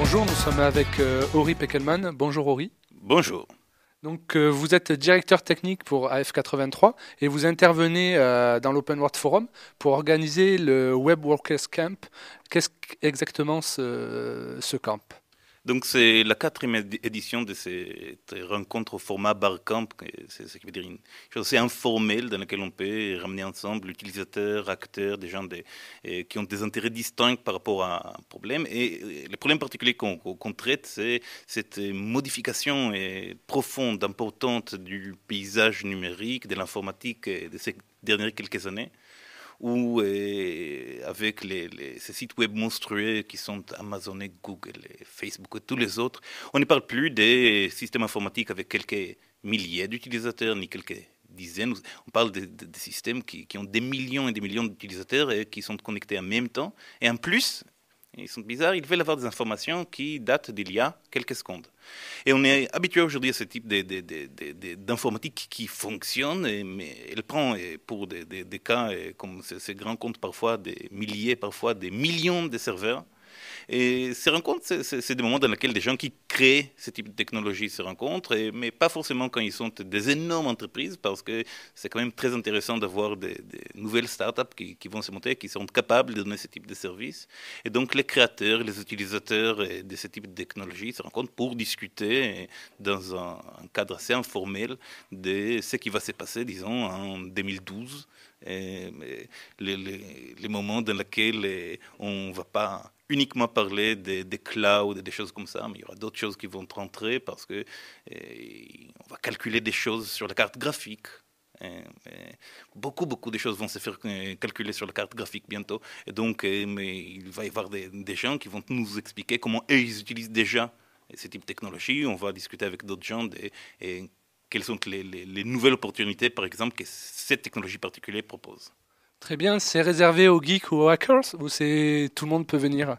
Bonjour, nous sommes avec euh, Ori Peckelman. Bonjour Ori. Bonjour. Donc euh, vous êtes directeur technique pour AF83 et vous intervenez euh, dans l'Open World Forum pour organiser le Web Workers Camp. Qu'est-ce exactement ce camp donc c'est la quatrième édition de cette rencontre au format barcamp, c'est ce qui veut dire une chose assez informelle dans laquelle on peut ramener ensemble utilisateurs, acteurs, des gens qui ont des intérêts distincts par rapport à un problème. Et, le problème particulier qu'on traite, c'est cette modification profonde, importante du paysage numérique, de l'informatique de ces dernières quelques années ou euh, avec les, ces sites web monstrueux qui sont Amazon et Google et Facebook et tous les autres. On ne parle plus des systèmes informatiques avec quelques milliers d'utilisateurs ni quelques dizaines. On parle des systèmes qui, qui, ont des millions et des millions d'utilisateurs et qui sont connectés en même temps. Et en plus, ils sont bizarres, ils veulent avoir des informations qui datent d'il y a quelques secondes. Et on est habitué aujourd'hui à ce type d'informatique qui fonctionne, mais elle prend pour des, cas comme ces grands comptes parfois des milliers, parfois des millions de serveurs. Et ces rencontres, c'est des moments dans lesquels des gens qui créent ce type de technologie se rencontrent, mais pas forcément quand ils sont des énormes entreprises, parce que c'est quand même très intéressant d'avoir des, nouvelles startups qui, vont se monter, qui sont capables de donner ce type de services. Et donc les créateurs, les utilisateurs de ce type de technologie se rencontrent pour discuter dans un, un cadre assez informel de ce qui va se passer, disons, en 2012 euh, les, les, moments dans lesquels euh, on ne va pas uniquement parler des, clouds et des choses comme ça, mais il y aura d'autres choses qui vont rentrer parce que euh, on va calculer des choses sur la carte graphique. beaucoup, beaucoup de choses vont se faire calculer sur la carte graphique bientôt. Et donc, mais il va y avoir des, gens qui vont nous expliquer comment ils utilisent déjà ce type de technologie. On va discuter avec d'autres gens et quelles sont les, nouvelles opportunités, par exemple, que cette technologie particulière propose. Très bien, c'est réservé aux geeks ou aux hackers ou c'est tout le monde peut venir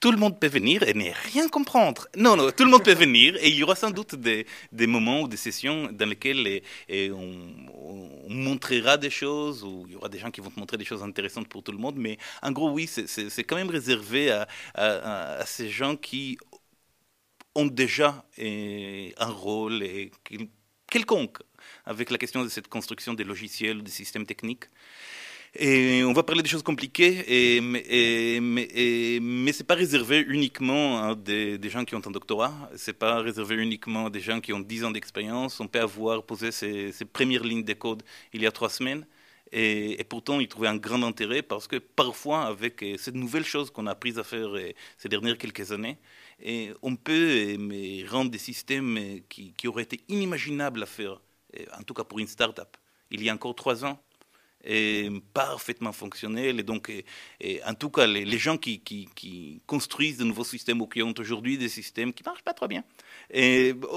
tout le monde peut venir et ne rien comprendre. Non, non, tout le monde peut venir et il y aura sans doute des, moments ou des sessions dans lesquelles on, montrera des choses ou il y aura des gens qui vont te montrer des choses intéressantes pour tout le monde. Mais en gros, oui, c'est quand même réservé à, à ces gens qui ont déjà eh, un rôle et qui quelconque avec la question de cette construction des logiciels, des systèmes techniques. Et on va parler des choses compliquées, et, mais ce n'est pas réservé uniquement à des, gens qui ont un doctorat, ce n'est pas réservé uniquement à des gens qui ont 10 ans d'expérience. On peut avoir posé ces, ces premières lignes de code il y a trois semaines. Et, pourtant, il trouvait un grand intérêt parce que parfois, avec euh, cette nouvelle chose qu'on a apprise à faire euh, ces dernières quelques années, on peut euh, rendre des systèmes qui, auraient été inimaginables à faire, en tout cas pour une start-up, il y a encore trois ans, parfaitement fonctionnels. Et donc, en tout cas, les, gens qui, construisent de nouveaux systèmes ou qui ont aujourd'hui des systèmes qui ne marchent pas très bien,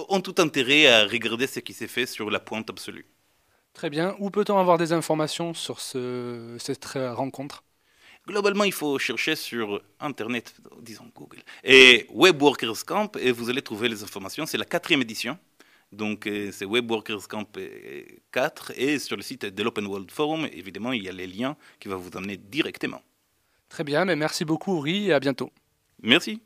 ont tout intérêt à regarder ce qui s'est fait sur la pointe absolue. Très bien. Où peut-on avoir des informations sur cette euh, rencontre Globalement, il faut chercher sur Internet, disons Google, et Web Workers Camp, et vous allez trouver les informations. C'est la quatrième édition. Donc, euh, c'est Web Workers Camp 4. Et sur le site de l'Open World Forum, évidemment, il y a les liens qui vont vous amener directement. Très bien, mais merci beaucoup, Uri, et à bientôt. Merci.